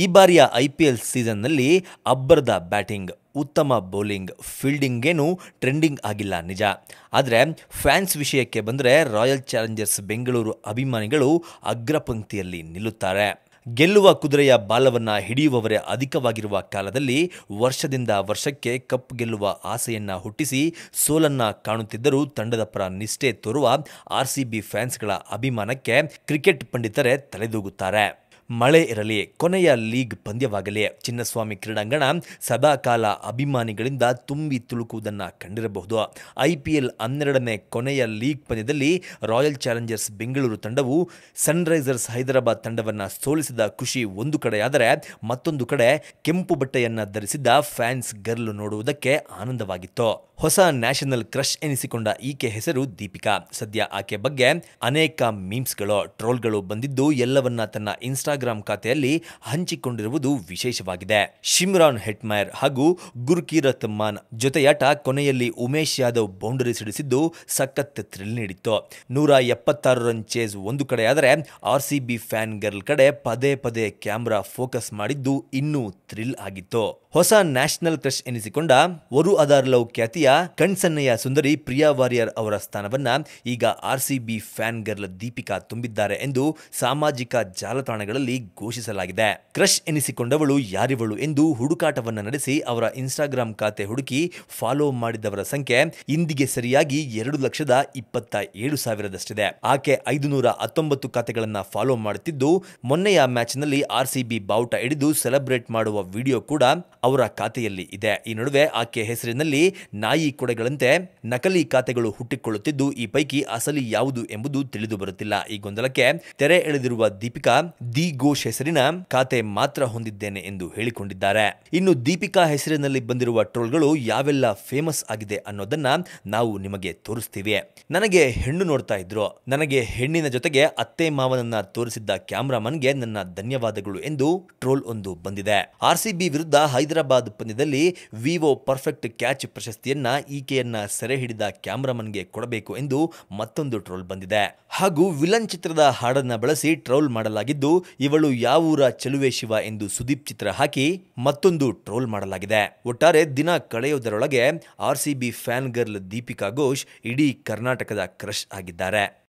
ಈ ಬಾರಿಯ I P L ಸೀಸನ್ನಲ್ಲಿ ಅಬ್ಬರದ ಬ್ಯಾಟಿಂಗ್ ಉತ್ತಮ ಬೌಲಿಂಗ್ ಫೀಲ್ಡಿಂಗೇನು ಟ್ರೆಂಡಿಂಗ್ ಆಗಿಲ್ಲ ನಿಜ ಆದರೆ ಫ್ಯಾನ್ಸ್ ವಿಷಯಕ್ಕೆ ಬಂದರೆ ರಾಯಲ್ ಚಾಲೆಂಜರ್ಸ್ ಬೆಂಗಳೂರು ಅಭಿಮಾನಿಗಳು ಅಗ್ರಪಂಕ್ತಿಯಲ್ಲಿ ನಿಲ್ಲುತ್ತಾರೆ ಗೆಲ್ಲುವ ಕುದುರೆಯ ಬಾಲವನ್ನು ಹಿಡಿಯುವವರೇ ಅಧಿಕವಾಗಿರುವ ಕಾಲದಲ್ಲಿ ವರ್ಷದಿಂದ ವರ್ಷಕ್ಕೆ ಕಪ್ ಗೆಲ್ಲುವ ಆಸೆಯನ್ನು ಹುಟ್ಟಿಸಿ ಸೋಲನ್ನು ಕಾಣುತ್ತಿದ್ದರೂ ತಂಡದ ಪರ ನಿಷ್ಠೆ ತೋರುವ ಆರ್ಸಿಬಿ ಫ್ಯಾನ್ಸ್ಗಳ ಅಭಿಮಾನಕ್ಕೆ ಕ್ರಿಕೆಟ್ ಪಂಡಿತರೇ ತಲೆದೂಗುತ್ತಾರೆ ಮಳೆ ಇರಲಿ ಕೊನೆಯ ಲೀಗ್ ಪಂದ್ಯವಾಗಲಿ ಚಿನ್ನಸ್ವಾಮಿ ಕ್ರೀಡಾಂಗಣ ಸದಾಕಾಲ ಅಭಿಮಾನಿಗಳಿಂದ ತುಂಬಿ ತುಳುಕುವುದನ್ನು ಕಂಡಿರಬಹುದು ಐಪಿಎಲ್ ಹನ್ನೆರಡನೇ ಕೊನೆಯ ಲೀಗ್ ಪಂದ್ಯದಲ್ಲಿ ರಾಯಲ್ ಚಾಲೆಂಜರ್ಸ್ ಬೆಂಗಳೂರು ತಂಡವು ಸನ್ರೈಸರ್ಸ್ ಹೈದರಾಬಾದ್ ತಂಡವನ್ನು ಸೋಲಿಸಿದ ಖುಷಿ ಒಂದು ಕಡೆಯಾದರೆ ಮತ್ತೊಂದು ಕಡೆ ಕೆಂಪು ಬಟ್ಟೆಯನ್ನು ಧರಿಸಿದ್ದ ಫ್ಯಾನ್ಸ್ ಗರ್ಲು ನೋಡುವುದಕ್ಕೆ ಆನಂದವಾಗಿತ್ತು ಹೊಸ ನ್ಯಾಷನಲ್ ಕ್ರಶ್ ಎನಿಸಿಕೊಂಡ ಈಕೆ ಹೆಸರು ದೀಪಿಕಾ ಸದ್ಯ ಆಕೆ ಬಗ್ಗೆ ಅನೇಕ ಮೀಮ್ಸ್ಗಳು ಟ್ರೋಲ್ಗಳು ಬಂದಿದ್ದು ಎಲ್ಲವನ್ನ ತನ್ನ ಇನ್ಸ್ಟಾಗ್ರಾಮ್ ಖಾತೆಯಲ್ಲಿ ಹಂಚಿಕೊಂಡಿರುವುದು ವಿಶೇಷವಾಗಿದೆ ಶಿಮ್ರಾನ್ ಹೆಟ್ಮೈರ್ ಹಾಗೂ ಗುರುಕೀರತ್ ಮಾನ್ ಜೊತೆಯಾಟ ಕೊನೆಯಲ್ಲಿ ಉಮೇಶ್ ಯಾದವ್ ಬೌಂಡರಿ ಸಿಡಿಸಿದ್ದು ಸಖತ್ ಥ್ರಿಲ್ ನೀಡಿತ್ತು ನೂರ ಎಪ್ಪತ್ತಾರು ರನ್ ಚೇಸ್ ಒಂದು ಕಡೆಯಾದರೆ R C B fan girl ಕಡೆ ಪದೇ ಪದೇ ಕ್ಯಾಮ್ರಾ ಫೋಕಸ್ ಮಾಡಿದ್ದು ಇನ್ನೂ ಥ್ರಿಲ್ ಆಗಿತ್ತು ಹೊಸ ನ್ಯಾಷನಲ್ ಕ್ರಶ್ ಎನಿಸಿಕೊಂಡ ವರು ಲವ್ ಖ್ಯಾತಿಯ ಕಣ್ಸನ್ನಯ್ಯ ಸುಂದರಿ ಪ್ರಿಯಾ ವಾರಿಯರ್ ಅವರ ಸ್ಥಾನವನ್ನ ಈಗ ಆರ್ ಫ್ಯಾನ್ ಗರ್ಲ್ ದೀಪಿಕಾ ತುಂಬಿದ್ದಾರೆ ಎಂದು ಸಾಮಾಜಿಕ ಜಾಲತಾಣಗಳಲ್ಲಿ ಘೋಷಿಸಲಾಗಿದೆ ಕ್ರಶ್ ಎನಿಸಿಕೊಂಡವಳು ಯಾರಿವಳು ಎಂದು ಹುಡುಕಾಟವನ್ನು ನಡೆಸಿ ಅವರ ಇನ್ಸ್ಟಾಗ್ರಾಂ ಖಾತೆ ಹುಡುಕಿ ಫಾಲೋ ಮಾಡಿದವರ ಸಂಖ್ಯೆ ಇಂದಿಗೆ ಸರಿಯಾಗಿ ಎರಡು ಲಕ್ಷದ ಇಪ್ಪತ್ತ ಏಳು ಸಾವಿರದಷ್ಟಿದೆ ಆಕೆ ಐದುನೂರ ಹತ್ತೊಂಬತ್ತು ಖಾತೆಗಳನ್ನು ಫಾಲೋ ಮಾಡುತ್ತಿದ್ದು ಮೊನ್ನೆಯ ಮ್ಯಾಚ್ನಲ್ಲಿ ಆರ್ ಸಿ ಬಾವುಟ ಹಿಡಿದು ಸೆಲೆಬ್ರೇಟ್ ಮಾಡುವ ವಿಡಿಯೋ ಕೂಡ ಅವರ ಖಾತೆಯಲ್ಲಿ ಇದೆ ಈ ನಡುವೆ ಆಕೆ ಹೆಸರಿನಲ್ಲಿ ನಾಯಿ ಬಾಯಿ ಕೊಡೆಗಳಂತೆ ನಕಲಿ ಖಾತೆಗಳು ಹುಟ್ಟಿಕೊಳ್ಳುತ್ತಿದ್ದು ಈ ಪೈಕಿ ಅಸಲಿ ಯಾವುದು ಎಂಬುದು ತಿಳಿದು ಬರುತ್ತಿಲ್ಲ ಈ ಗೊಂದಲಕ್ಕೆ ತೆರೆ ಎಳೆದಿರುವ ದೀಪಿಕಾ ದಿ ಘೋಷ್ ಹೆಸರಿನ ಖಾತೆ ಮಾತ್ರ ಹೊಂದಿದ್ದೇನೆ ಎಂದು ಹೇಳಿಕೊಂಡಿದ್ದಾರೆ ಇನ್ನು ದೀಪಿಕಾ ಹೆಸರಿನಲ್ಲಿ ಬಂದಿರುವ ಟ್ರೋಲ್ಗಳು ಯಾವೆಲ್ಲ ಫೇಮಸ್ ಆಗಿದೆ ಅನ್ನೋದನ್ನ ನಾವು ನಿಮಗೆ ತೋರಿಸ್ತೀವಿ ನನಗೆ ಹೆಣ್ಣು ನೋಡ್ತಾ ಇದ್ರು ನನಗೆ ಹೆಣ್ಣಿನ ಜೊತೆಗೆ ಅತ್ತೆ ಮಾವನನ್ನ ತೋರಿಸಿದ್ದ ಕ್ಯಾಮ್ರಾಮನ್ಗೆ ನನ್ನ ಧನ್ಯವಾದಗಳು ಎಂದು ಟ್ರೋಲ್ ಒಂದು ಬಂದಿದೆ ಆರ್ಸಿಬಿ ವಿರುದ್ಧ ಹೈದರಾಬಾದ್ ಪಂದ್ಯದಲ್ಲಿ ವಿವೋ ಪರ್ಫೆಕ್ಟ್ ಕ್ಯಾಚ್ ಪ್ರಶಸ್ತಿಯನ್ನ ಈಕೆಯನ್ನ ಈಕೆಯನ್ನು ಸೆರೆ ಹಿಡಿದ ಕ್ಯಾಮ್ರಾಮನ್ಗೆ ಕೊಡಬೇಕು ಎಂದು ಮತ್ತೊಂದು ಟ್ರೋಲ್ ಬಂದಿದೆ ಹಾಗೂ ವಿಲನ್ ಚಿತ್ರದ ಹಾಡನ್ನ ಬಳಸಿ ಟ್ರೋಲ್ ಮಾಡಲಾಗಿದ್ದು ಇವಳು ಯಾವೂರ ಚೆಲುವೆ ಶಿವ ಎಂದು ಸುದೀಪ್ ಚಿತ್ರ ಹಾಕಿ ಮತ್ತೊಂದು ಟ್ರೋಲ್ ಮಾಡಲಾಗಿದೆ ಒಟ್ಟಾರೆ ದಿನ ಕಳೆಯುವುದರೊಳಗೆ R C B fan girl Deepika Ghosh ಇಡೀ ಕರ್ನಾಟಕದ ಕ್ರಶ್ ಆಗಿದ್ದಾರೆ